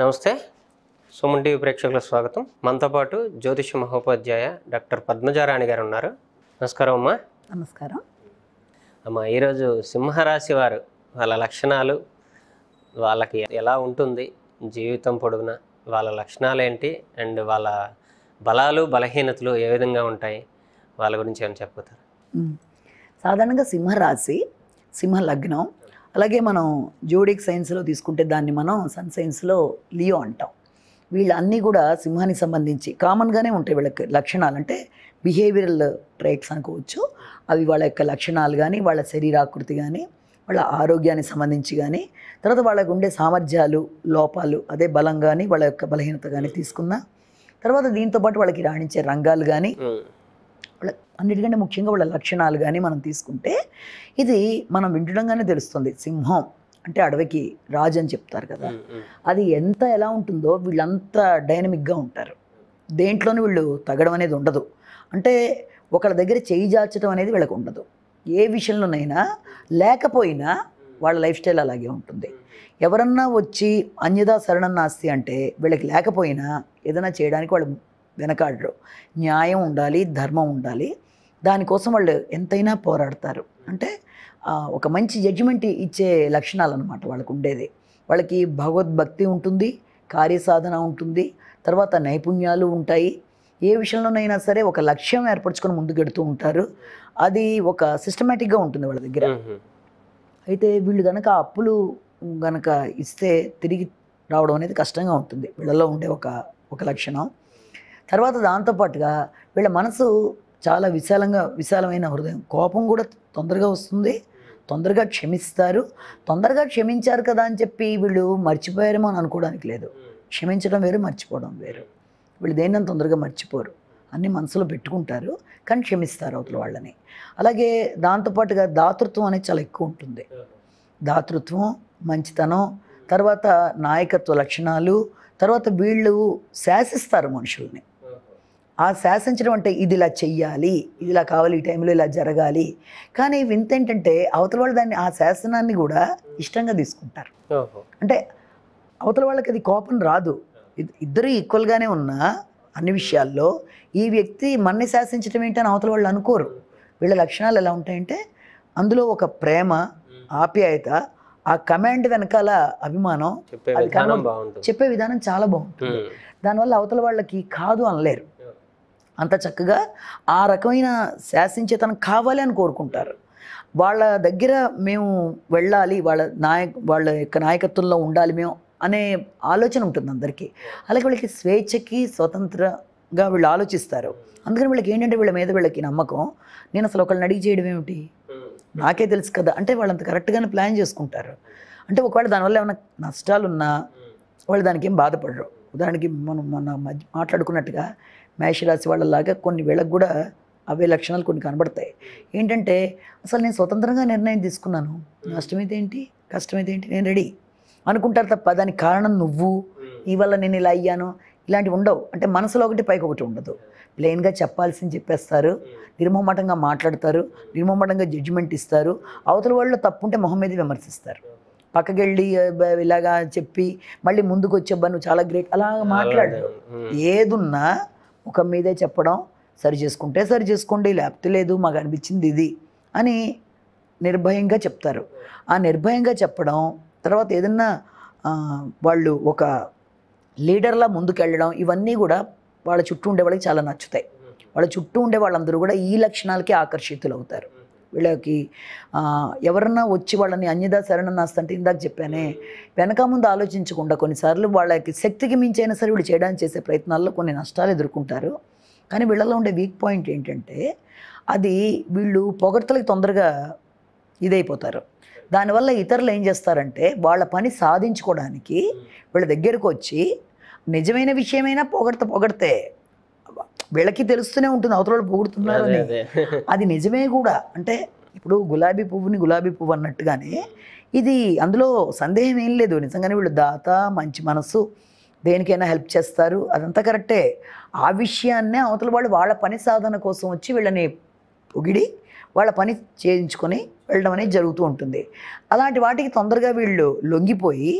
నమస్తే సుమన్ టీవీ ప్రేక్షకుల స్వాగతం మనతో పాటు జ్యోతిష మహోపాధ్యాయ డాక్టర్ పద్మజారాణి గారు ఉన్నారు నమస్కారం అమ్మా నమస్కారం అమ్మా ఈరోజు సింహరాశి వారు వాళ్ళ లక్షణాలు వాళ్ళకి ఎలా ఉంటుంది జీవితం పొడుగున వాళ్ళ లక్షణాలు ఏంటి అండ్ వాళ్ళ బలాలు బలహీనతలు ఏ విధంగా ఉంటాయి వాళ్ళ గురించి ఏమైనా చెప్పుతారు సాధారణంగా సింహరాశి సింహ లగ్నం అలాగే మనం జోడిక్ సైన్స్లో తీసుకుంటే దాన్ని మనం సన్ సైన్స్లో లియో అంటాం వీళ్ళన్నీ కూడా సింహానికి సంబంధించి కామన్గానే ఉంటాయి వీళ్ళకి లక్షణాలు అంటే బిహేవియరల్ ట్రైట్స్ అనుకోవచ్చు అవి వాళ్ళ యొక్క లక్షణాలు కానీ వాళ్ళ శరీరాకృతి కానీ వాళ్ళ ఆరోగ్యానికి సంబంధించి కానీ తర్వాత వాళ్ళకు ఉండే సామర్థ్యాలు లోపాలు అదే బలం కానీ వాళ్ళ యొక్క బలహీనత కానీ తీసుకున్నా తర్వాత దీంతో పాటు వాళ్ళకి రాణించే రంగాలు కానీ వాళ్ళ అన్నిటికంటే ముఖ్యంగా వాళ్ళ లక్షణాలు కానీ మనం తీసుకుంటే ఇది మనం వింటడంగానే తెలుస్తుంది సింహం అంటే అడవికి రాజు అని చెప్తారు కదా అది ఎంత ఎలా ఉంటుందో వీళ్ళంతా డైనమిక్గా ఉంటారు దేంట్లోనే వీళ్ళు తగ్గడం అనేది ఉండదు అంటే ఒకళ్ళ దగ్గర చేయి జాచడం అనేది వీళ్ళకు ఉండదు ఏ విషయంలోనైనా లేకపోయినా వాళ్ళ లైఫ్ స్టైల్ అలాగే ఉంటుంది ఎవరన్నా వచ్చి అన్యదా శరణం నాస్తి అంటే వీళ్ళకి లేకపోయినా ఏదైనా చేయడానికి వాళ్ళు వెనకాడరు న్యాయం ఉండాలి ధర్మం ఉండాలి దానికోసం వాళ్ళు ఎంతైనా పోరాడతారు అంటే ఒక మంచి జడ్జిమెంట్ ఇచ్చే లక్షణాలు అనమాట వాళ్ళకు ఉండేది వాళ్ళకి భగవద్భక్తి ఉంటుంది కార్యసాధన ఉంటుంది తర్వాత నైపుణ్యాలు ఉంటాయి ఏ విషయంలోనైనా సరే ఒక లక్ష్యం ఏర్పరచుకొని ముందుకెడుతూ ఉంటారు అది ఒక సిస్టమేటిక్గా ఉంటుంది వాళ్ళ దగ్గర అయితే వీళ్ళు కనుక అప్పులు కనుక ఇస్తే తిరిగి రావడం అనేది కష్టంగా ఉంటుంది వీళ్ళలో ఉండే ఒక ఒక లక్షణం తర్వాత దాంతోపాటుగా వీళ్ళ మనసు చాలా విశాలంగా విశాలమైన హృదయం కోపం కూడా తొందరగా వస్తుంది తొందరగా క్షమిస్తారు తొందరగా క్షమించారు కదా అని చెప్పి వీళ్ళు మర్చిపోయారేమో అని అనుకోవడానికి లేదు క్షమించడం వేరు మర్చిపోవడం వేరు వీళ్ళు దేన్ని తొందరగా మర్చిపోరు అన్నీ మనసులో పెట్టుకుంటారు కానీ క్షమిస్తారు అవతల వాళ్ళని అలాగే దాంతోపాటుగా దాతృత్వం అనేది చాలా ఎక్కువ ఉంటుంది దాతృత్వం మంచితనం తర్వాత నాయకత్వ లక్షణాలు తర్వాత వీళ్ళు శాసిస్తారు మనుషుల్ని ఆ శాసించడం అంటే ఇది ఇలా చెయ్యాలి ఇది ఇలా కావాలి ఈ టైంలో ఇలా జరగాలి కానీ వింత ఏంటంటే అవతల వాళ్ళు దాన్ని ఆ శాసనాన్ని కూడా ఇష్టంగా తీసుకుంటారు అంటే అవతల వాళ్ళకి అది కోపం రాదు ఇద్దరు ఈక్వల్గానే ఉన్న అన్ని విషయాల్లో ఈ వ్యక్తి మన్ని శాసించడం ఏంటని అవతల వాళ్ళు అనుకోరు వీళ్ళ లక్షణాలు ఎలా ఉంటాయంటే అందులో ఒక ప్రేమ ఆప్యాయత ఆ కమాండ్ వెనకాల అభిమానం చెప్పే విధానం చాలా బాగుంటుంది దానివల్ల అవతల వాళ్ళకి కాదు అనలేరు అంత చక్కగా ఆ రకమైన శాసించేతనం కావాలి అని కోరుకుంటారు వాళ్ళ దగ్గర మేము వెళ్ళాలి వాళ్ళ నాయక వాళ్ళ యొక్క నాయకత్వంలో ఉండాలి మేము అనే ఆలోచన ఉంటుంది అందరికీ అలాగే వీళ్ళకి స్వేచ్ఛకి స్వతంత్రంగా వీళ్ళు ఆలోచిస్తారు అందుకని వీళ్ళకి ఏంటంటే వీళ్ళ మీద వీళ్ళకి నమ్మకం నేను అసలు ఒకళ్ళని అడిగి చేయడం ఏమిటి నాకే తెలుసు కదా అంటే వాళ్ళంత కరెక్ట్గానే ప్లాన్ చేసుకుంటారు అంటే ఒకవేళ దానివల్ల ఏమైనా నష్టాలున్నా వాళ్ళు దానికి ఏం బాధపడరు ఉదాహరణకి మనం మన మధ్య మాట్లాడుకున్నట్టుగా మేషరాశి వాళ్ళలాగా కొన్ని వేళకు కూడా అవే లక్షణాలు కొన్ని కనబడతాయి ఏంటంటే అసలు నేను స్వతంత్రంగా నిర్ణయం తీసుకున్నాను నష్టమైతే ఏంటి కష్టమైతే ఏంటి నేను రెడీ అనుకుంటారు తప్ప దానికి కారణం నువ్వు ఇవల్ల వల్ల నేను ఇలా అయ్యాను ఇలాంటివి ఉండవు అంటే మనసులో ఒకటి పైకి ఒకటి ఉండదు ప్లెయిన్గా చెప్పాల్సింది చెప్పేస్తారు నిర్మోహమాటంగా మాట్లాడతారు నిర్మోహమాటంగా జడ్జిమెంట్ ఇస్తారు అవతల వాళ్ళు తప్పుంటే మొహం మీద విమర్శిస్తారు పక్కకెళ్ళి ఇలాగా చెప్పి మళ్ళీ ముందుకు వచ్చేబ్బా నువ్వు చాలా గ్రేట్ అలా మాట్లాడరు ఏదున్నా ముఖం మీదే చెప్పడం సరి చేసుకుంటే సరి చేసుకోండి లేకపోతే లేదు మాకు అనిపించింది ఇది అని నిర్భయంగా చెప్తారు ఆ నిర్భయంగా చెప్పడం తర్వాత ఏదన్నా వాళ్ళు ఒక లీడర్లా ముందుకెళ్ళడం ఇవన్నీ కూడా వాళ్ళ చుట్టూ ఉండే వాళ్ళకి చాలా నచ్చుతాయి వాళ్ళ చుట్టూ ఉండే వాళ్ళందరూ కూడా ఈ లక్షణాలకే ఆకర్షితులు అవుతారు వీళ్ళకి ఎవరన్నా వచ్చి వాళ్ళని అన్యదా శరణనాస్తంటే ఇందాక చెప్పానే వెనక ముందు ఆలోచించకుండా కొన్నిసార్లు వాళ్ళకి శక్తికి మించైనా సరే వీళ్ళు చేయడానికి చేసే ప్రయత్నాల్లో కొన్ని నష్టాలు ఎదుర్కొంటారు కానీ వీళ్ళలో ఉండే వీక్ పాయింట్ ఏంటంటే అది వీళ్ళు పొగడ్తలకి తొందరగా ఇదైపోతారు దానివల్ల ఇతరులు ఏం చేస్తారంటే వాళ్ళ పని సాధించుకోవడానికి వీళ్ళ దగ్గరకు వచ్చి నిజమైన విషయమైనా పొగడత పొగడితే వీళ్ళకి తెలుస్తూనే ఉంటుంది అవతల పోగొడుతున్నారు అది నిజమే కూడా అంటే ఇప్పుడు గులాబీ పువ్వుని గులాబీ పువ్వు అన్నట్టుగానే ఇది అందులో సందేహం ఏం లేదు నిజంగానే వీళ్ళు దాత మంచి మనసు దేనికైనా హెల్ప్ చేస్తారు అదంతా కరెక్టే ఆ విషయాన్నే అవతల వాళ్ళు వాళ్ళ పని సాధన కోసం వచ్చి వీళ్ళని పొగిడి వాళ్ళ పని చేయించుకొని వెళ్ళడం అనేది జరుగుతూ ఉంటుంది అలాంటి వాటికి తొందరగా వీళ్ళు లొంగిపోయి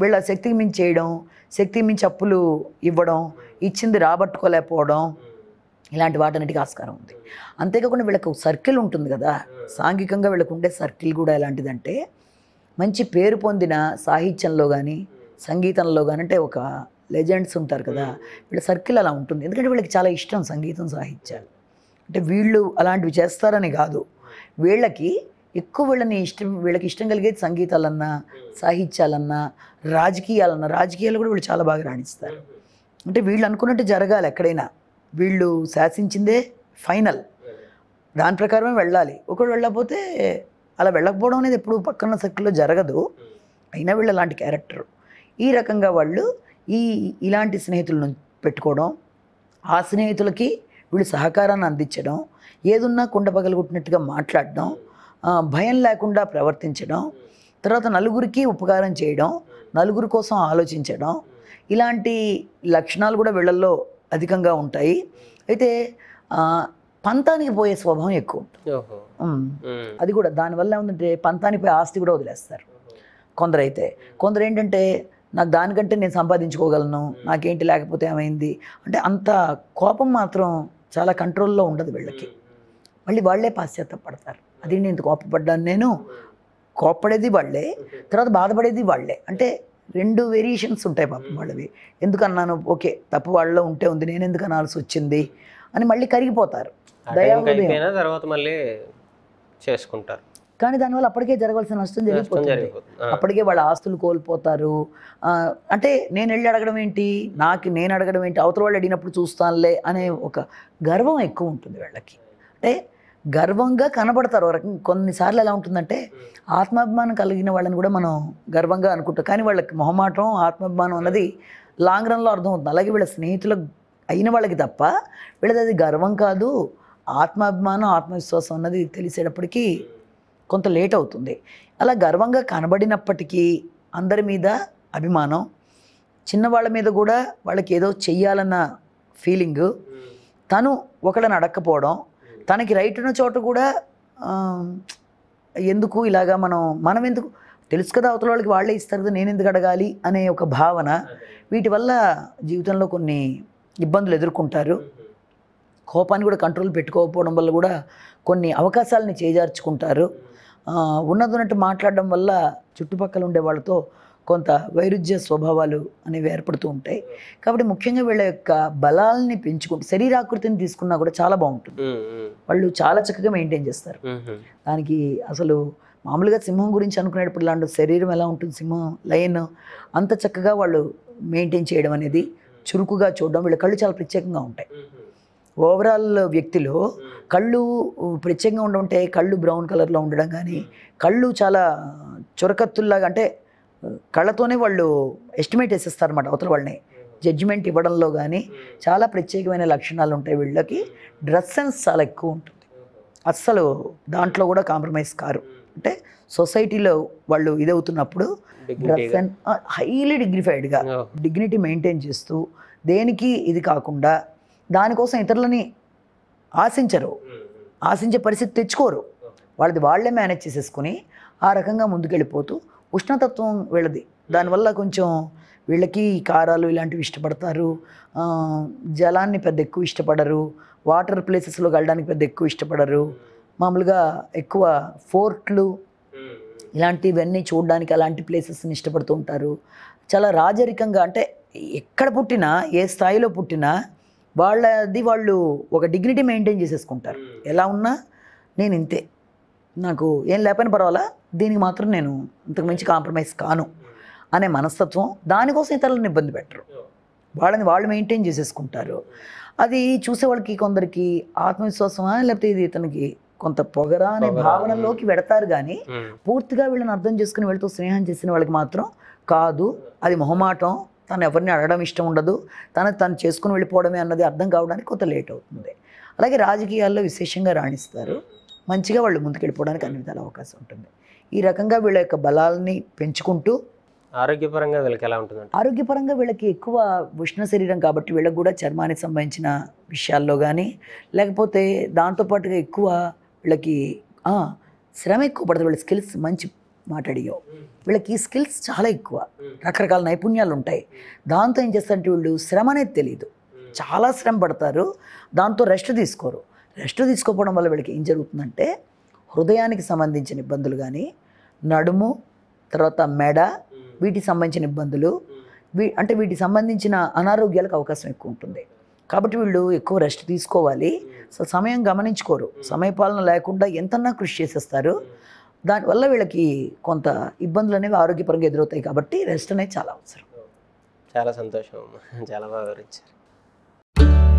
వీళ్ళ శక్తికి మించి చేయడం శక్తికి మించి అప్పులు ఇవ్వడం ఇచ్చింది రాబట్టుకోలేకపోవడం ఇలాంటి వాటన్నిటికి ఆస్కారం ఉంది అంతేకాకుండా వీళ్ళకు సర్కిల్ ఉంటుంది కదా సాంఘికంగా వీళ్ళకు ఉండే సర్కిల్ కూడా ఎలాంటిదంటే మంచి పేరు పొందిన సాహిత్యంలో కానీ సంగీతంలో కానీ అంటే ఒక లెజెండ్స్ ఉంటారు కదా వీళ్ళ సర్కిల్ అలా ఉంటుంది ఎందుకంటే వీళ్ళకి చాలా ఇష్టం సంగీతం సాహిత్యాలు అంటే వీళ్ళు అలాంటివి చేస్తారని కాదు వీళ్ళకి ఎక్కువ వీళ్ళని ఇష్టం వీళ్ళకి ఇష్టం కలిగేది సంగీతాలన్నా సాహిత్యాలన్నా రాజకీయాలన్నా రాజకీయాలు కూడా వీళ్ళు చాలా బాగా రాణిస్తారు అంటే వీళ్ళు అనుకున్నట్టు జరగాలి ఎక్కడైనా వీళ్ళు శాసించిందే ఫైనల్ దాని ప్రకారమే వెళ్ళాలి ఒకడు వెళ్ళకపోతే అలా వెళ్ళకపోవడం అనేది ఎప్పుడు పక్కన సర్కిల్లో జరగదు అయినా వీళ్ళు అలాంటి క్యారెక్టర్ ఈ రకంగా వాళ్ళు ఈ ఇలాంటి స్నేహితులను పెట్టుకోవడం ఆ స్నేహితులకి వీళ్ళు సహకారాన్ని అందించడం ఏదున్నా కుండ పగలగొట్టినట్టుగా మాట్లాడడం భయం లేకుండా ప్రవర్తించడం తర్వాత నలుగురికి ఉపకారం చేయడం నలుగురి కోసం ఆలోచించడం ఇలాంటి లక్షణాలు కూడా వీళ్ళల్లో అధికంగా ఉంటాయి అయితే పంతానికి పోయే స్వభావం ఎక్కువ ఉంటుంది అది కూడా దానివల్ల ఏమంటే పంతానికి పోయే ఆస్తి కూడా వదిలేస్తారు కొందరైతే కొందరు ఏంటంటే నాకు దానికంటే నేను సంపాదించుకోగలను నాకేంటి లేకపోతే ఏమైంది అంటే అంత కోపం మాత్రం చాలా కంట్రోల్లో ఉండదు వీళ్ళకి మళ్ళీ వాళ్ళే పడతారు అది నేను ఇంత కోపపడ్డాను నేను కోపపడేది వాళ్ళే తర్వాత బాధపడేది వాళ్ళే అంటే రెండు వేరియేషన్స్ ఉంటాయి పాపం వాళ్ళవి ఎందుకన్నాను ఓకే తప్పు వాళ్ళలో ఉంటే ఉంది నేను ఎందుకు అనాల్సి వచ్చింది అని మళ్ళీ కరిగిపోతారు తర్వాత మళ్ళీ చేసుకుంటారు కానీ దానివల్ల అప్పటికే జరగాల్సిన నష్టం జరిగిపోతుంది అప్పటికే వాళ్ళ ఆస్తులు కోల్పోతారు అంటే నేను వెళ్ళి అడగడం ఏంటి నాకు నేను అడగడం ఏంటి అవతల వాళ్ళు అడిగినప్పుడు చూస్తానులే అనే ఒక గర్వం ఎక్కువ ఉంటుంది వాళ్ళకి అంటే గర్వంగా కనబడతారు కొన్నిసార్లు ఎలా ఉంటుందంటే ఆత్మాభిమానం కలిగిన వాళ్ళని కూడా మనం గర్వంగా అనుకుంటాం కానీ వాళ్ళకి మొహమాటం ఆత్మాభిమానం అన్నది లాంగ్ రన్లో అర్థం అవుతుంది అలాగే వీళ్ళ స్నేహితులు అయిన వాళ్ళకి తప్ప వీళ్ళది అది గర్వం కాదు ఆత్మాభిమానం ఆత్మవిశ్వాసం అన్నది తెలిసేటప్పటికీ కొంత లేట్ అవుతుంది అలా గర్వంగా కనబడినప్పటికీ అందరి మీద అభిమానం చిన్నవాళ్ళ మీద కూడా వాళ్ళకి ఏదో చెయ్యాలన్న ఫీలింగు తను ఒకళ్ళని అడక్కపోవడం తనకి రైట్ ఉన్న చోట కూడా ఎందుకు ఇలాగా మనం మనం ఎందుకు తెలుసు కదా అవతల వాళ్ళకి వాళ్ళే ఇస్తారు కదా నేను ఎందుకు అడగాలి అనే ఒక భావన వీటి వల్ల జీవితంలో కొన్ని ఇబ్బందులు ఎదుర్కొంటారు కోపాన్ని కూడా కంట్రోల్ పెట్టుకోకపోవడం వల్ల కూడా కొన్ని అవకాశాలని చేజార్చుకుంటారు ఉన్నది ఉన్నట్టు మాట్లాడడం వల్ల చుట్టుపక్కల ఉండే వాళ్ళతో కొంత వైరుధ్య స్వభావాలు అనేవి ఏర్పడుతూ ఉంటాయి కాబట్టి ముఖ్యంగా వీళ్ళ యొక్క బలాల్ని పెంచుకుంటూ శరీరాకృతిని తీసుకున్నా కూడా చాలా బాగుంటుంది వాళ్ళు చాలా చక్కగా మెయింటైన్ చేస్తారు దానికి అసలు మామూలుగా సింహం గురించి అనుకునేటప్పుడు ఇలాంటి శరీరం ఎలా ఉంటుంది సింహం లైన్ అంత చక్కగా వాళ్ళు మెయింటైన్ చేయడం అనేది చురుకుగా చూడడం వీళ్ళ కళ్ళు చాలా ప్రత్యేకంగా ఉంటాయి ఓవరాల్ వ్యక్తిలో కళ్ళు ప్రత్యేకంగా ఉండమంటే కళ్ళు బ్రౌన్ కలర్లో ఉండడం కానీ కళ్ళు చాలా చురకత్తుల్లాగా అంటే కళ్ళతోనే వాళ్ళు ఎస్టిమేట్ వేసేస్తారన్నమాట అవతల వాళ్ళని జడ్జిమెంట్ ఇవ్వడంలో కానీ చాలా ప్రత్యేకమైన లక్షణాలు ఉంటాయి వీళ్ళకి డ్రెస్ సెన్స్ చాలా ఎక్కువ ఉంటుంది అస్సలు దాంట్లో కూడా కాంప్రమైజ్ కారు అంటే సొసైటీలో వాళ్ళు ఇదవుతున్నప్పుడు డ్రెస్ సెన్స్ హైలీ డిగ్నిఫైడ్గా డిగ్నిటీ మెయింటైన్ చేస్తూ దేనికి ఇది కాకుండా దానికోసం ఇతరులని ఆశించరు hmm. ఆశించే పరిస్థితి తెచ్చుకోరు oh. వాళ్ళది వాళ్ళే మేనేజ్ చేసేసుకుని ఆ రకంగా ముందుకెళ్ళిపోతూ ఉష్ణతత్వం వీళ్ళది దానివల్ల కొంచెం వీళ్ళకి కారాలు ఇలాంటివి ఇష్టపడతారు జలాన్ని పెద్ద ఎక్కువ ఇష్టపడరు వాటర్ ప్లేసెస్లో వెళ్ళడానికి పెద్ద ఎక్కువ ఇష్టపడరు మామూలుగా ఎక్కువ ఫోర్ట్లు ఇలాంటివన్నీ చూడడానికి అలాంటి ప్లేసెస్ని ఇష్టపడుతూ ఉంటారు చాలా రాజరికంగా అంటే ఎక్కడ పుట్టినా ఏ స్థాయిలో పుట్టినా వాళ్ళది వాళ్ళు ఒక డిగ్నిటీ మెయింటైన్ చేసేసుకుంటారు ఎలా ఉన్నా నేను ఇంతే నాకు ఏం లేకపోయినా పర్వాలా దీనికి మాత్రం నేను ఇంతకు మించి కాంప్రమైజ్ కాను అనే మనస్తత్వం దానికోసం ఇతరులను ఇబ్బంది పెట్టరు వాళ్ళని వాళ్ళు మెయింటైన్ చేసేసుకుంటారు అది చూసే వాళ్ళకి కొందరికి ఆత్మవిశ్వాసమా లేకపోతే ఇది ఇతనికి కొంత పొగరా అనే భావనలోకి పెడతారు కానీ పూర్తిగా వీళ్ళని అర్థం చేసుకుని వీళ్ళతో స్నేహం చేసిన వాళ్ళకి మాత్రం కాదు అది మొహమాటం తను ఎవరిని అడగడం ఇష్టం ఉండదు తను తను చేసుకుని వెళ్ళిపోవడమే అన్నది అర్థం కావడానికి కొంత లేట్ అవుతుంది అలాగే రాజకీయాల్లో విశేషంగా రాణిస్తారు మంచిగా వాళ్ళు ముందుకెళ్ళిపోవడానికి అన్ని విధాల అవకాశం ఉంటుంది ఈ రకంగా వీళ్ళ యొక్క బలాలని పెంచుకుంటూ ఆరోగ్యపరంగా వీళ్ళకి ఎలా ఉంటుంది ఆరోగ్యపరంగా వీళ్ళకి ఎక్కువ ఉష్ణ శరీరం కాబట్టి వీళ్ళకి కూడా చర్మానికి సంబంధించిన విషయాల్లో కానీ లేకపోతే దాంతోపాటుగా ఎక్కువ వీళ్ళకి శ్రమ ఎక్కువ పడుతుంది వీళ్ళ స్కిల్స్ మంచి మాట్లాడియో వీళ్ళకి స్కిల్స్ చాలా ఎక్కువ రకరకాల నైపుణ్యాలు ఉంటాయి దాంతో ఏం చేస్తారంటే వీళ్ళు శ్రమ అనేది తెలియదు చాలా శ్రమ పడతారు దాంతో రెస్ట్ తీసుకోరు రెస్ట్ తీసుకోపోవడం వల్ల వీళ్ళకి ఏం జరుగుతుందంటే హృదయానికి సంబంధించిన ఇబ్బందులు కానీ నడుము తర్వాత మెడ వీటికి సంబంధించిన ఇబ్బందులు వీ అంటే వీటికి సంబంధించిన అనారోగ్యాలకు అవకాశం ఎక్కువ ఉంటుంది కాబట్టి వీళ్ళు ఎక్కువ రెస్ట్ తీసుకోవాలి సో సమయం గమనించుకోరు సమయపాలన లేకుండా ఎంతన్నా కృషి చేసేస్తారు దానివల్ల వీళ్ళకి కొంత ఇబ్బందులు అనేవి ఆరోగ్యపరంగా ఎదురవుతాయి కాబట్టి రెస్ట్ అనేది చాలా అవసరం చాలా సంతోషం చాలా బాగా వివరించారు